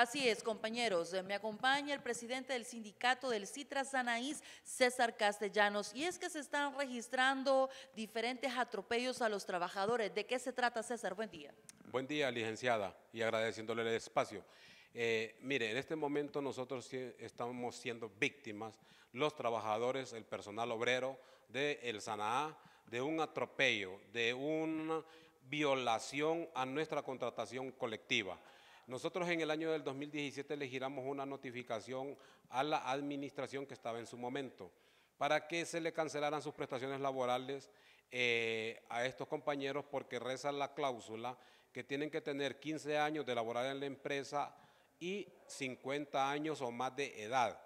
Así es, compañeros. Eh, me acompaña el presidente del sindicato del Citra Sanaís, César Castellanos. Y es que se están registrando diferentes atropellos a los trabajadores. ¿De qué se trata, César? Buen día. Buen día, licenciada, y agradeciéndole el espacio. Eh, mire, en este momento nosotros estamos siendo víctimas, los trabajadores, el personal obrero de El Sanaá, de un atropello, de una violación a nuestra contratación colectiva. Nosotros en el año del 2017 le giramos una notificación a la administración que estaba en su momento para que se le cancelaran sus prestaciones laborales eh, a estos compañeros porque reza la cláusula que tienen que tener 15 años de laborar en la empresa y 50 años o más de edad.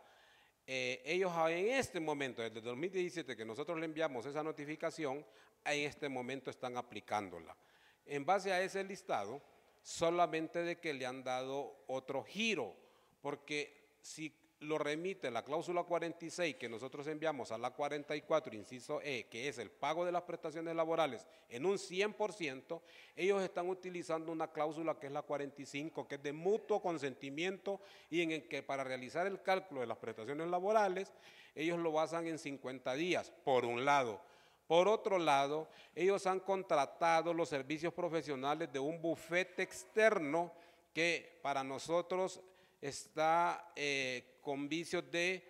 Eh, ellos en este momento, desde 2017 que nosotros le enviamos esa notificación, en este momento están aplicándola. En base a ese listado, solamente de que le han dado otro giro, porque si lo remite la cláusula 46 que nosotros enviamos a la 44, inciso E, que es el pago de las prestaciones laborales en un 100%, ellos están utilizando una cláusula que es la 45, que es de mutuo consentimiento y en el que para realizar el cálculo de las prestaciones laborales, ellos lo basan en 50 días, por un lado. Por otro lado, ellos han contratado los servicios profesionales de un bufete externo que para nosotros está eh, con vicios de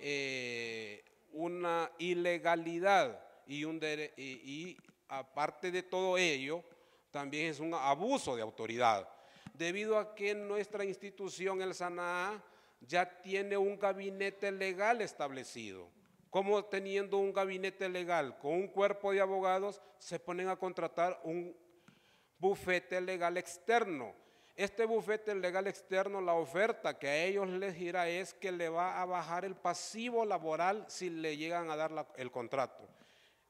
eh, una ilegalidad y, aparte de todo ello, también es un abuso de autoridad. Debido a que nuestra institución, el SANAA, ya tiene un gabinete legal establecido como teniendo un gabinete legal con un cuerpo de abogados se ponen a contratar un bufete legal externo. Este bufete legal externo, la oferta que a ellos les gira es que le va a bajar el pasivo laboral si le llegan a dar el contrato.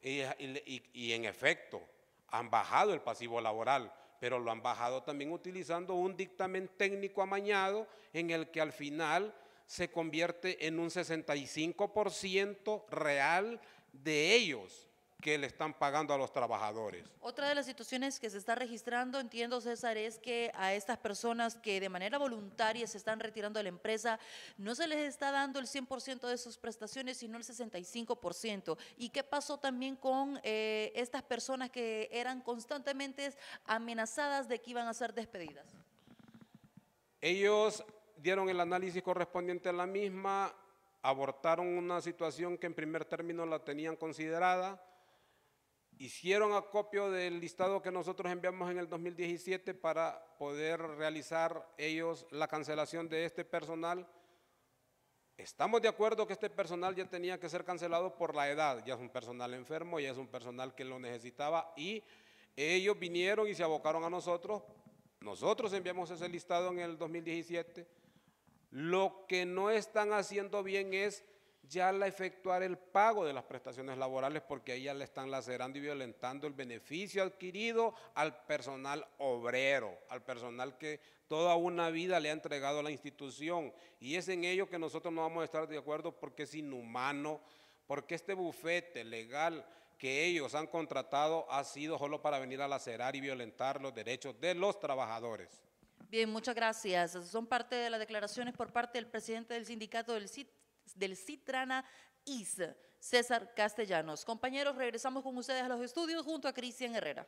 y en efecto, han bajado el pasivo laboral, pero lo han bajado también utilizando un dictamen técnico amañado en el que al final se convierte en un 65% real de ellos que le están pagando a los trabajadores. Otra de las situaciones que se está registrando, entiendo César, es que a estas personas que de manera voluntaria se están retirando de la empresa, no se les está dando el 100% de sus prestaciones, sino el 65%. ¿Y qué pasó también con eh, estas personas que eran constantemente amenazadas de que iban a ser despedidas? Ellos dieron el análisis correspondiente a la misma, abortaron una situación que en primer término la tenían considerada, hicieron acopio del listado que nosotros enviamos en el 2017 para poder realizar ellos la cancelación de este personal. Estamos de acuerdo que este personal ya tenía que ser cancelado por la edad, ya es un personal enfermo, ya es un personal que lo necesitaba y ellos vinieron y se abocaron a nosotros. Nosotros enviamos ese listado en el 2017 lo que no están haciendo bien es ya la efectuar el pago de las prestaciones laborales porque ahí ya le están lacerando y violentando el beneficio adquirido al personal obrero, al personal que toda una vida le ha entregado a la institución. Y es en ello que nosotros no vamos a estar de acuerdo porque es inhumano, porque este bufete legal que ellos han contratado ha sido solo para venir a lacerar y violentar los derechos de los trabajadores. Bien, muchas gracias. Son parte de las declaraciones por parte del presidente del sindicato del, del Citrana IS, César Castellanos. Compañeros, regresamos con ustedes a los estudios junto a Cristian Herrera.